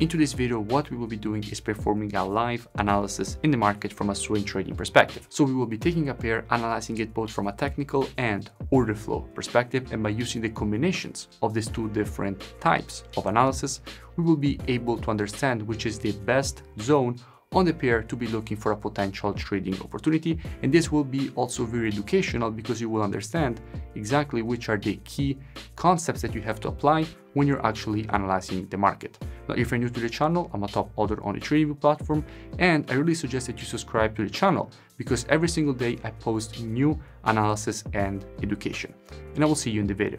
In today's video, what we will be doing is performing a live analysis in the market from a swing trading perspective. So we will be taking a pair, analyzing it both from a technical and order flow perspective, and by using the combinations of these two different types of analysis, we will be able to understand which is the best zone on the pair to be looking for a potential trading opportunity. And this will be also very educational because you will understand exactly which are the key concepts that you have to apply when you're actually analyzing the market if you're new to the channel, I'm a top author on each review platform, and I really suggest that you subscribe to the channel because every single day I post new analysis and education. And I will see you in the video.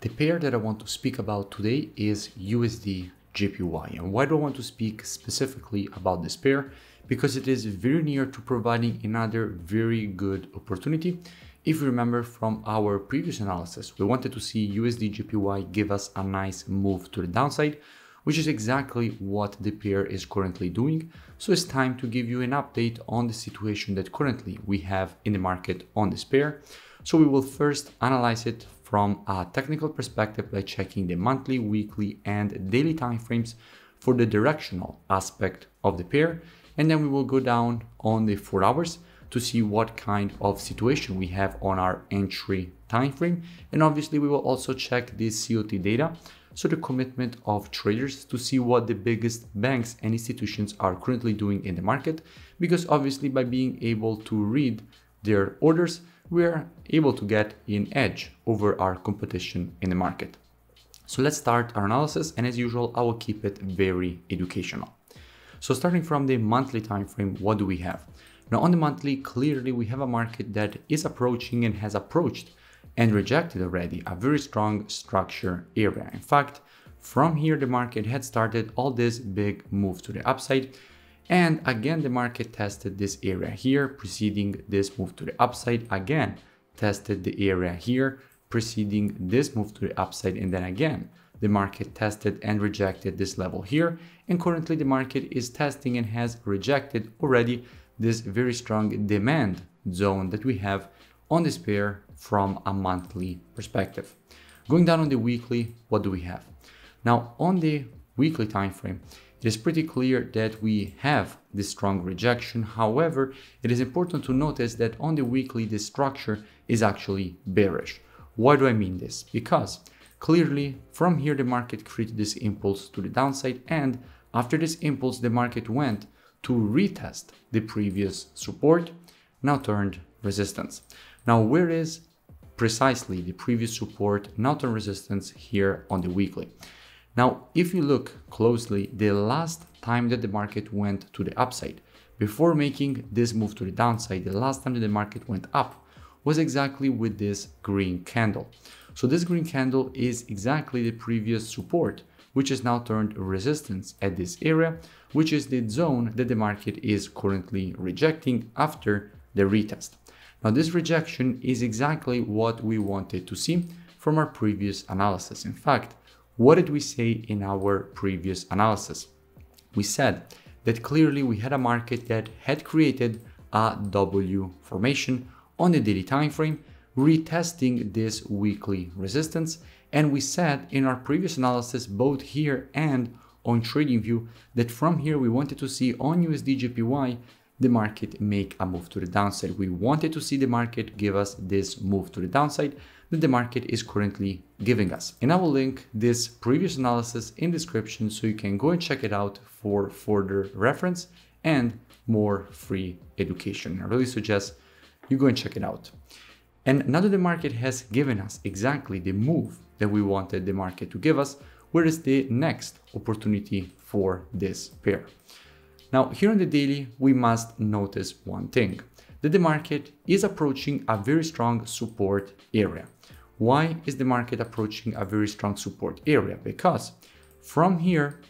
The pair that I want to speak about today is USD GPY. And why do I want to speak specifically about this pair? Because it is very near to providing another very good opportunity. If you remember from our previous analysis, we wanted to see USD GPY give us a nice move to the downside, which is exactly what the pair is currently doing. So it's time to give you an update on the situation that currently we have in the market on this pair. So we will first analyze it from a technical perspective by checking the monthly, weekly, and daily timeframes for the directional aspect of the pair. And then we will go down on the four hours to see what kind of situation we have on our entry time frame. And obviously we will also check this COT data. So the commitment of traders to see what the biggest banks and institutions are currently doing in the market, because obviously by being able to read their orders, we are able to get an edge over our competition in the market. So let's start our analysis and as usual, I will keep it very educational. So starting from the monthly time frame, what do we have? Now on the monthly, clearly we have a market that is approaching and has approached and rejected already a very strong structure area. In fact, from here, the market had started all this big move to the upside and again, the market tested this area here, preceding this move to the upside. Again, tested the area here, preceding this move to the upside. And then again, the market tested and rejected this level here. And currently the market is testing and has rejected already this very strong demand zone that we have on this pair from a monthly perspective. Going down on the weekly, what do we have? Now on the weekly time frame, it is pretty clear that we have this strong rejection. However, it is important to notice that on the weekly, this structure is actually bearish. Why do I mean this? Because clearly from here, the market created this impulse to the downside. And after this impulse, the market went to retest the previous support, now turned resistance. Now, where is precisely the previous support, now turned resistance here on the weekly? Now, if you look closely, the last time that the market went to the upside, before making this move to the downside, the last time that the market went up was exactly with this green candle. So this green candle is exactly the previous support, which is now turned resistance at this area, which is the zone that the market is currently rejecting after the retest. Now this rejection is exactly what we wanted to see from our previous analysis. In fact, what did we say in our previous analysis? We said that clearly we had a market that had created a W formation on the daily time frame, retesting this weekly resistance. And we said in our previous analysis, both here and on TradingView, that from here we wanted to see on USDJPY the market make a move to the downside. We wanted to see the market give us this move to the downside that the market is currently giving us. And I will link this previous analysis in description so you can go and check it out for further reference and more free education. I really suggest you go and check it out. And now that the market has given us exactly the move that we wanted the market to give us, where is the next opportunity for this pair? Now, here on the daily, we must notice one thing, that the market is approaching a very strong support area. Why is the market approaching a very strong support area? Because from here,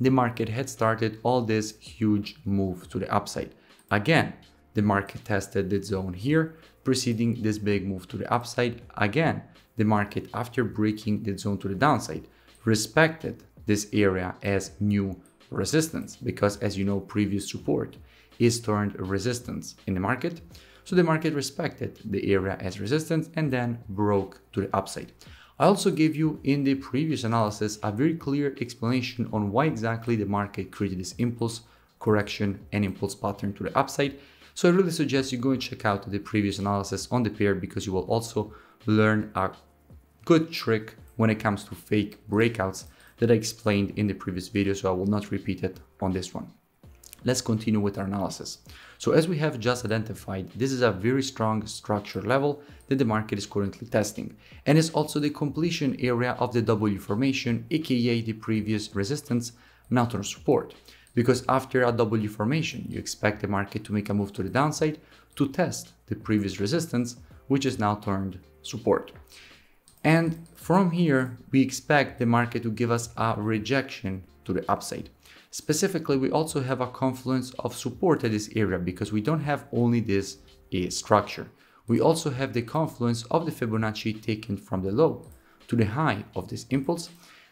the market had started all this huge move to the upside. Again, the market tested the zone here, preceding this big move to the upside. Again, the market after breaking the zone to the downside, respected this area as new resistance because as you know, previous support is turned resistance in the market. So the market respected the area as resistance and then broke to the upside. I also gave you in the previous analysis a very clear explanation on why exactly the market created this impulse correction and impulse pattern to the upside. So I really suggest you go and check out the previous analysis on the pair because you will also learn a good trick when it comes to fake breakouts that I explained in the previous video, so I will not repeat it on this one. Let's continue with our analysis. So as we have just identified, this is a very strong structure level that the market is currently testing. And it's also the completion area of the W formation, aka the previous resistance, not on support. Because after a W formation, you expect the market to make a move to the downside to test the previous resistance, which is now turned support. And from here, we expect the market to give us a rejection to the upside. Specifically, we also have a confluence of support at this area because we don't have only this structure. We also have the confluence of the Fibonacci taken from the low to the high of this impulse,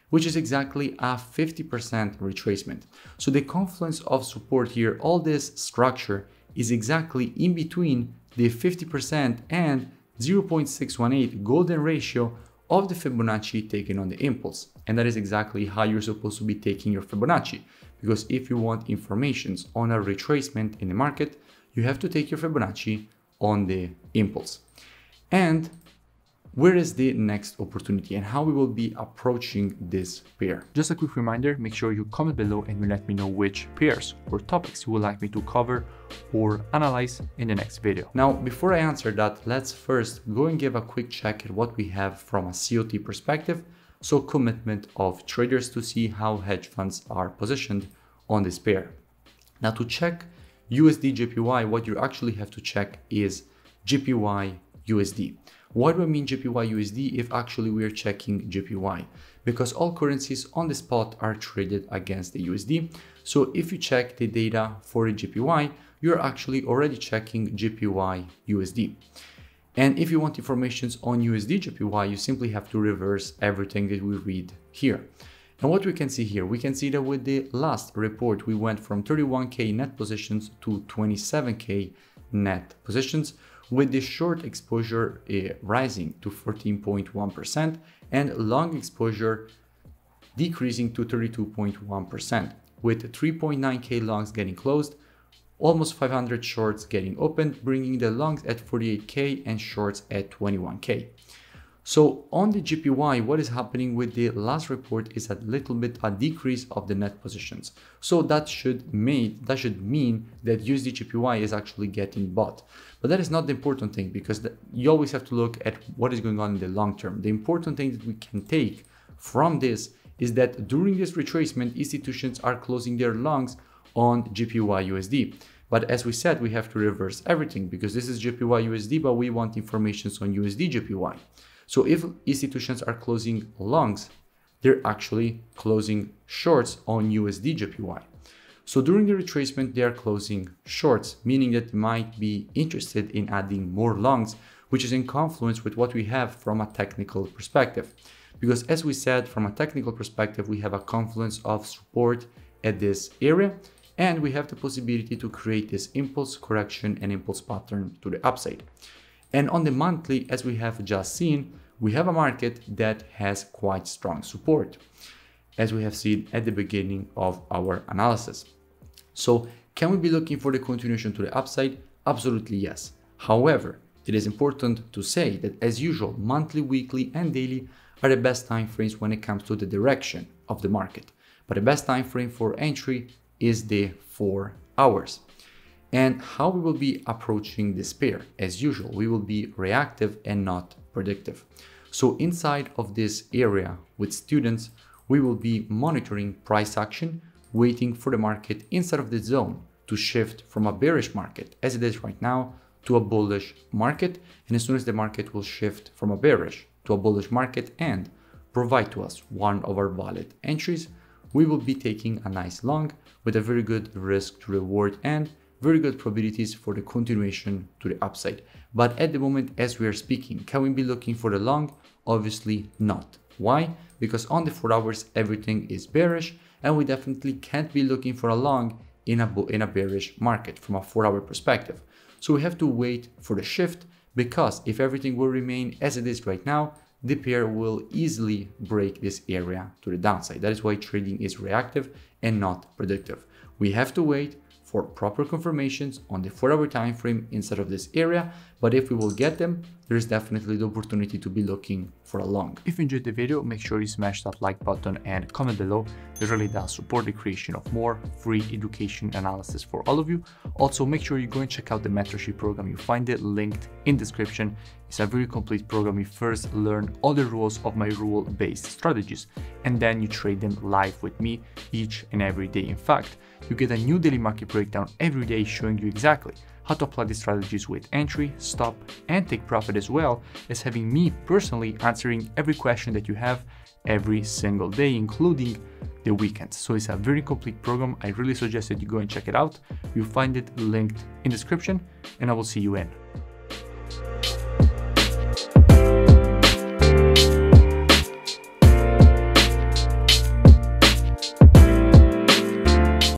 which is exactly a 50% retracement. So the confluence of support here, all this structure is exactly in between the 50% and 0.618 golden ratio of the Fibonacci taken on the impulse. And that is exactly how you're supposed to be taking your Fibonacci. Because if you want informations on a retracement in the market, you have to take your Fibonacci on the impulse. And where is the next opportunity and how we will be approaching this pair. Just a quick reminder, make sure you comment below and you let me know which pairs or topics you would like me to cover or analyze in the next video. Now, before I answer that, let's first go and give a quick check at what we have from a COT perspective so commitment of traders to see how hedge funds are positioned on this pair. Now to check USD JPY, what you actually have to check is GPY USD. Why do I mean GPY USD if actually we're checking GPY? Because all currencies on the spot are traded against the USD. So if you check the data for a GPY, you're actually already checking GPY USD. And if you want informations on USD JPY, you simply have to reverse everything that we read here. And what we can see here, we can see that with the last report, we went from 31K net positions to 27K net positions, with the short exposure uh, rising to 14.1% and long exposure decreasing to 32.1%, with 3.9K longs getting closed almost 500 shorts getting opened, bringing the longs at 48K and shorts at 21K. So on the GPY, what is happening with the last report is a little bit a decrease of the net positions. So that should made that should mean that USD GPY is actually getting bought. But that is not the important thing because the, you always have to look at what is going on in the long term. The important thing that we can take from this is that during this retracement, institutions are closing their longs on GPY USD. But as we said, we have to reverse everything because this is GPY USD, but we want informations on USD GPY. So if institutions are closing longs, they're actually closing shorts on USD GPY. So during the retracement, they are closing shorts, meaning that they might be interested in adding more longs, which is in confluence with what we have from a technical perspective. Because as we said, from a technical perspective, we have a confluence of support at this area and we have the possibility to create this impulse correction and impulse pattern to the upside. And on the monthly, as we have just seen, we have a market that has quite strong support, as we have seen at the beginning of our analysis. So can we be looking for the continuation to the upside? Absolutely yes. However, it is important to say that as usual, monthly, weekly and daily are the best time frames when it comes to the direction of the market. But the best time frame for entry is the four hours. And how we will be approaching this pair, as usual, we will be reactive and not predictive. So inside of this area with students, we will be monitoring price action, waiting for the market inside of the zone to shift from a bearish market as it is right now to a bullish market. And as soon as the market will shift from a bearish to a bullish market and provide to us one of our valid entries, we will be taking a nice long with a very good risk to reward and very good probabilities for the continuation to the upside. But at the moment, as we are speaking, can we be looking for the long? Obviously not. Why? Because on the 4 hours, everything is bearish and we definitely can't be looking for a long in a, in a bearish market from a 4 hour perspective. So we have to wait for the shift because if everything will remain as it is right now, the pair will easily break this area to the downside. That is why trading is reactive and not predictive. We have to wait for proper confirmations on the 4 hour time frame inside of this area, but if we will get them, there's definitely the opportunity to be looking for a long. If you enjoyed the video, make sure you smash that like button and comment below. It really does support the creation of more free education analysis for all of you. Also, make sure you go and check out the mentorship program. You find it linked in description. It's a very complete program. You first learn all the rules of my rule-based strategies, and then you trade them live with me each and every day. In fact, you get a new daily market breakdown every day showing you exactly how to apply these strategies with entry, stop, and take profit as well as having me personally answering every question that you have every single day, including the weekends. So it's a very complete program. I really suggest that you go and check it out. You'll find it linked in description and I will see you in.